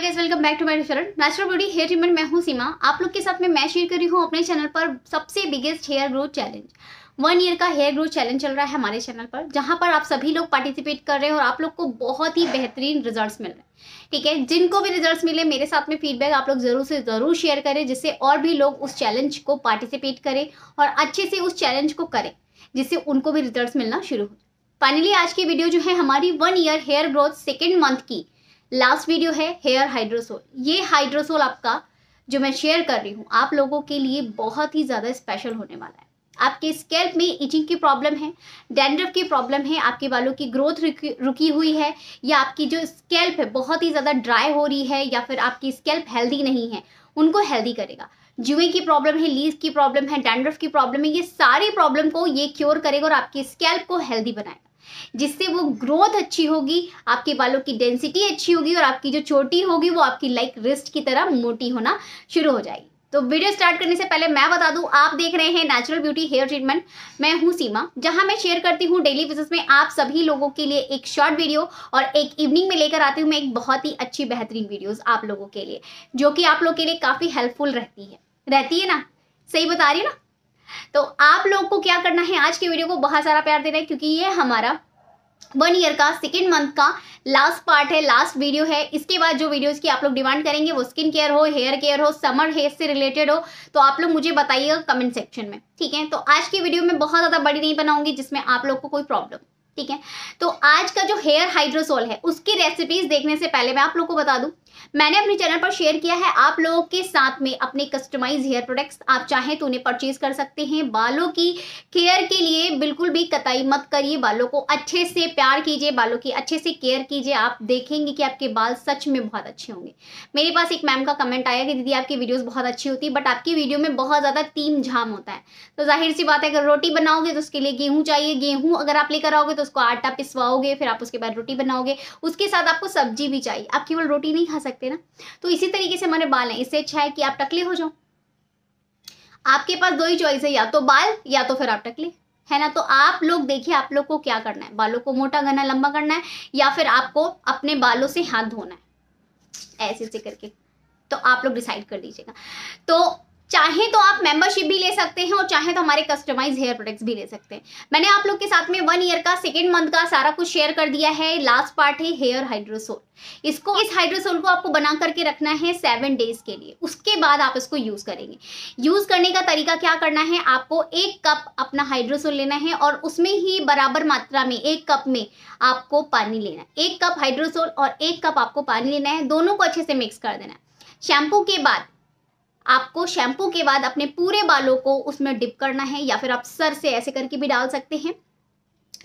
hi guys welcome back to my channel natural beauty hair treatment मैं हूं सीमा आप लोग के साथ में मैं शेयर कर रही हूं अपने चैनल पर सबसे biggest hair growth challenge one year का हेयर ग्रोथ चैलेंज चल रहा है हमारे चैनल पर जहां पर आप सभी लोग पार्टिसिपेट कर रहे हैं और आप लोग को बहुत ही बेहतरीन रिजल्ट मिल रहे हैं ठीक है जिनको भी रिजल्ट मिले मेरे साथ में फीडबैक आप लोग जरूर से जरूर शेयर करें जिससे और भी लोग उस चैलेंज को पार्टिसिपेट करें और अच्छे से उस चैलेंज को करें जिससे उनको भी रिजल्ट मिलना शुरू हो फाइनली आज की वीडियो जो है हमारी one year hair growth second month की लास्ट वीडियो है हेयर हाइड्रोसोल ये हाइड्रोसोल आपका जो मैं शेयर कर रही हूँ आप लोगों के लिए बहुत ही ज़्यादा स्पेशल होने वाला है आपके स्केल्प में इचिंग की प्रॉब्लम है डेंड्रफ की प्रॉब्लम है आपके बालों की ग्रोथ रुकी, रुकी हुई है या आपकी जो स्केल्प है बहुत ही ज़्यादा ड्राई हो रही है या फिर आपकी स्केल्प हेल्दी नहीं है उनको हेल्दी करेगा जुएं की प्रॉब्लम है लीज की प्रॉब्लम है डैंड्रफ की प्रॉब्लम है ये सारी प्रॉब्लम को ये क्योर करेगा और आपकी स्कैल्प को हेल्दी बनाएगा जिससे वो ग्रोथ अच्छी होगी आपके बालों की डेंसिटी अच्छी होगी और आपकी जो चोटी होगी वो आपकी लाइक रिस्ट की तरह मोटी होना शुरू हो जाएगी तो वीडियो स्टार्ट करने से पहले मैं बता दूं आप देख रहे हैं नेचुरल ब्यूटी हेयर ट्रीटमेंट मैं हूं सीमा जहां मैं शेयर करती हूं डेली बेसिस में आप सभी लोगों के लिए एक शॉर्ट वीडियो और एक इवनिंग में लेकर आती हूं मैं एक बहुत ही अच्छी बेहतरीन वीडियोस आप लोगों के लिए जो कि आप लोग के लिए काफ़ी हेल्पफुल रहती है रहती है ना सही बता रही ना तो आप लोग को क्या करना है आज के वीडियो को बहुत सारा प्यार देना है क्योंकि ये हमारा वन ईयर का सेकेंड मंथ का लास्ट पार्ट है लास्ट वीडियो है इसके बाद जो वीडियोस की आप लोग डिमांड करेंगे वो स्किन केयर हो हेयर केयर हो समर हेयर से रिलेटेड हो तो आप लोग मुझे बताइएगा कमेंट सेक्शन में ठीक है तो आज की वीडियो में बहुत ज़्यादा बड़ी नहीं बनाऊंगी जिसमें आप लोग को कोई प्रॉब्लम ठीक है तो आज का जो हेयर हाइड्रोसोल है उसकी रेसिपीज देखने से पहले मैं आप लोगों को बता दूं मैंने अपने चैनल पर शेयर किया है आप लोगों के साथ में अपने कस्टमाइज हेयर प्रोडक्ट्स आप चाहें तो उन्हें परचेज कर सकते हैं बालों की केयर के लिए बिल्कुल भी कताई मत करिए बालों को अच्छे से प्यार कीजिए बालों की अच्छे से केयर कीजिए आप देखेंगे कि आपके बाल सच में बहुत अच्छे होंगे मेरे पास एक मैम का कमेंट आया कि दीदी आपकी वीडियोज़ बहुत अच्छी होती है बट आपकी वीडियो में बहुत ज़्यादा तीम झाम होता है तो जाहिर सी बात है अगर रोटी बनाओगे तो उसके लिए गेहूँ चाहिए गेहूं अगर आप लेकर आओगे तो तो उसको आटा पिसवाओगे फिर आप उसके बाद रोटी बनाओगे उसके साथ आपको सब्जी भी चाहिए आप केवल रोटी नहीं खा सकते ना तो इसी तरीके से हमारे बाल हैं इससे अच्छा है कि आप टकले हो जाओ आपके पास दो ही चॉइस है या तो बाल या तो फिर आप टकले है ना तो आप लोग देखिए आप लोग को क्या करना है बालों को मोटा करना लंबा करना है या फिर आपको अपने बालों से हाथ धोना है ऐसे ऐसे करके तो आप लोग डिसाइड कर दीजिएगा तो चाहे तो आप मेंबरशिप भी ले सकते हैं और चाहे तो हमारे कस्टमाइज हेयर प्रोडक्ट्स भी ले सकते हैं मैंने आप लोग के साथ में वन ईयर का सेकेंड मंथ का सारा कुछ शेयर कर दिया है लास्ट पार्ट है हेयर हाइड्रोसोल इसको इस हाइड्रोसोल को आपको बना करके रखना है सेवन डेज के लिए उसके बाद आप इसको यूज करेंगे यूज करने का तरीका क्या करना है आपको एक कप अपना हाइड्रोसोल लेना है और उसमें ही बराबर मात्रा में एक कप में आपको पानी लेना है एक कप हाइड्रोसोल और एक कप आपको पानी लेना है दोनों को अच्छे से मिक्स कर देना है शैम्पू के बाद आपको शैम्पू के बाद अपने पूरे बालों को उसमें डिप करना है या फिर आप सर से ऐसे करके भी डाल सकते हैं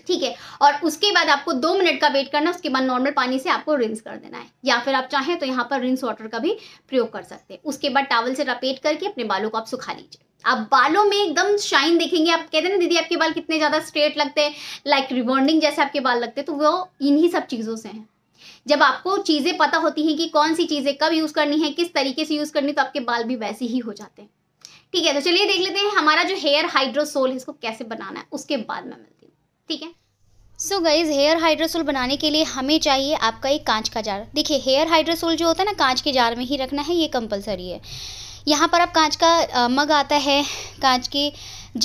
ठीक है और उसके बाद आपको दो मिनट का वेट करना उसके बाद नॉर्मल पानी से आपको रिंस कर देना है या फिर आप चाहें तो यहाँ पर रिंस वाटर का भी प्रयोग कर सकते हैं उसके बाद टावल से लपेट करके अपने बालों को आप सुखा लीजिए आप बालों में एकदम शाइन देखेंगे आप कहते हैं ना दीदी आपके बाल कितने ज़्यादा स्ट्रेट लगते हैं लाइक रिबॉन्डिंग जैसे आपके बाल लगते हैं तो वो इन्हीं सब चीज़ों से हैं जब आपको चीज़ें पता होती हैं कि कौन सी चीज़ें कब यूज़ करनी है किस तरीके से यूज़ करनी तो आपके बाल भी वैसे ही हो जाते हैं ठीक है तो चलिए देख लेते हैं हमारा जो हेयर हाइड्रोसोल है इसको कैसे बनाना है उसके बाद में मिलती हूँ ठीक है सो गाइज हेयर हाइड्रोसोल बनाने के लिए हमें चाहिए आपका एक कांच का जार देखिए हेयर हाइड्रोसोल जो होता है ना कांच के जार में ही रखना है ये कंपलसरी है यहाँ पर आप कांच का मग आता है कांच के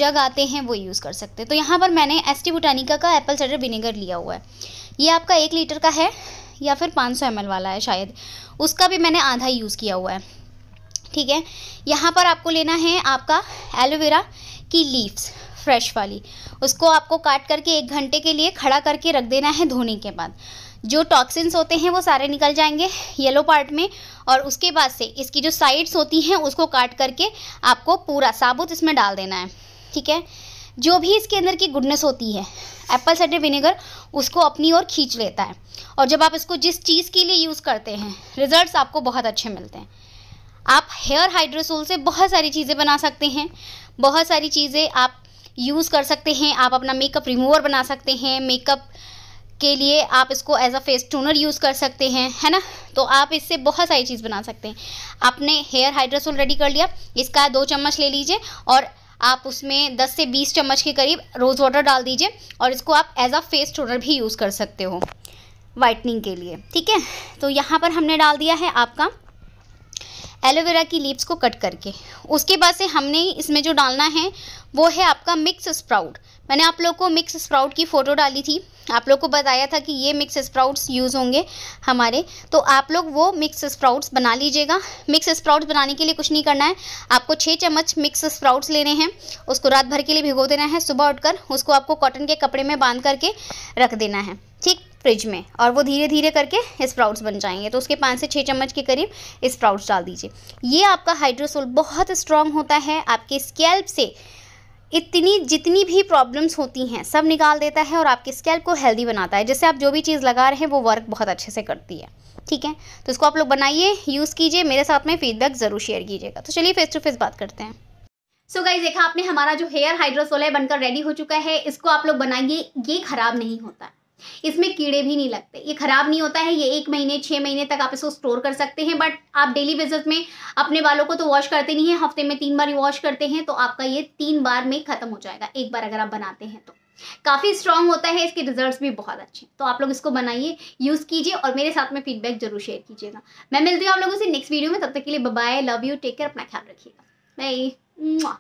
जग आते हैं वो यूज़ कर सकते हैं तो यहाँ पर मैंने एस टी बुटानिका का एप्पल साइडर विनेगर लिया हुआ है ये आपका एक लीटर का है या फिर 500 सौ वाला है शायद उसका भी मैंने आधा यूज़ किया हुआ है ठीक है यहाँ पर आपको लेना है आपका एलोवेरा की लीव्स फ्रेश वाली उसको आपको काट करके एक घंटे के लिए खड़ा करके रख देना है धोने के बाद जो टॉक्सिन्स होते हैं वो सारे निकल जाएंगे येलो पार्ट में और उसके बाद से इसकी जो साइड्स होती हैं उसको काट करके आपको पूरा साबुत इसमें डाल देना है ठीक है जो भी इसके अंदर की गुडनेस होती है एप्पल साइडर विनेगर उसको अपनी ओर खींच लेता है और जब आप इसको जिस चीज़ के लिए यूज़ करते हैं रिजल्ट्स आपको बहुत अच्छे मिलते हैं आप हेयर हाइड्रोसोल से बहुत सारी चीज़ें बना सकते हैं बहुत सारी चीज़ें आप यूज़ कर सकते हैं आप अपना मेकअप रिमूवर बना सकते हैं मेकअप के लिए आप इसको as a face toner use कर सकते हैं है ना तो आप इससे बहुत सारी चीज़ बना सकते हैं आपने हेयर हाइड्रोसोल रेडी कर लिया इसका दो चम्मच ले लीजिए और आप उसमें 10 से 20 चम्मच के करीब रोज़ वाटर डाल दीजिए और इसको आप एज अ फेस टोनर भी यूज़ कर सकते हो वाइटनिंग के लिए ठीक है तो यहाँ पर हमने डाल दिया है आपका एलोवेरा की लीव्स को कट करके उसके बाद से हमने इसमें जो डालना है वो है आपका मिक्स स्प्राउट मैंने आप लोग को मिक्स स्प्राउट की फ़ोटो डाली थी आप लोग को बताया था कि ये मिक्स स्प्राउट्स यूज़ होंगे हमारे तो आप लोग वो मिक्स स्प्राउट्स बना लीजिएगा मिक्स स्प्राउट्स बनाने के लिए कुछ नहीं करना है आपको छः चम्मच मिक्स स्प्राउट्स लेने हैं उसको रात भर के लिए भिगो देना है सुबह उठकर उसको आपको कॉटन के कपड़े में बांध करके रख देना है ठीक फ्रिज में और वो धीरे धीरे करके स्प्राउट्स बन जाएंगे तो उसके पाँच से छः चम्मच के करीब स्प्राउट्स डाल दीजिए ये आपका हाइड्रोसोल बहुत स्ट्रांग होता है आपके स्कैल्प से इतनी जितनी भी प्रॉब्लम्स होती हैं सब निकाल देता है और आपके स्कैल्प को हेल्दी बनाता है जिससे आप जो भी चीज़ लगा रहे हैं वो वर्क बहुत अच्छे से करती है ठीक है तो इसको आप लोग बनाइए यूज़ कीजिए मेरे साथ में फीडबैक ज़रूर शेयर कीजिएगा तो चलिए फेस टू फेस बात करते हैं सो so गाइज देखा आपने हमारा जो हेयर हाइड्रोसोल बनकर रेडी हो चुका है इसको आप लोग बनाइए ये खराब नहीं होता है इसमें कीड़े भी नहीं लगते ये ख़राब नहीं होता है ये एक महीने छः महीने तक आप इसको स्टोर कर सकते हैं बट आप डेली बेसिस में अपने बालों को तो वॉश करते नहीं है हफ्ते में तीन बार वॉश करते हैं तो आपका ये तीन बार में ख़त्म हो जाएगा एक बार अगर आप बनाते हैं तो काफ़ी स्ट्रांग होता है इसके रिजल्ट्स भी बहुत अच्छे तो आप लोग इसको बनाइए यूज़ कीजिए और मेरे साथ में फीडबैक जरूर शेयर कीजिएगा मैं मिलती हूँ आप लोगों से नेक्स्ट वीडियो में तब तक के लिए bye love you take care अपना ख्याल रखिएगा बाय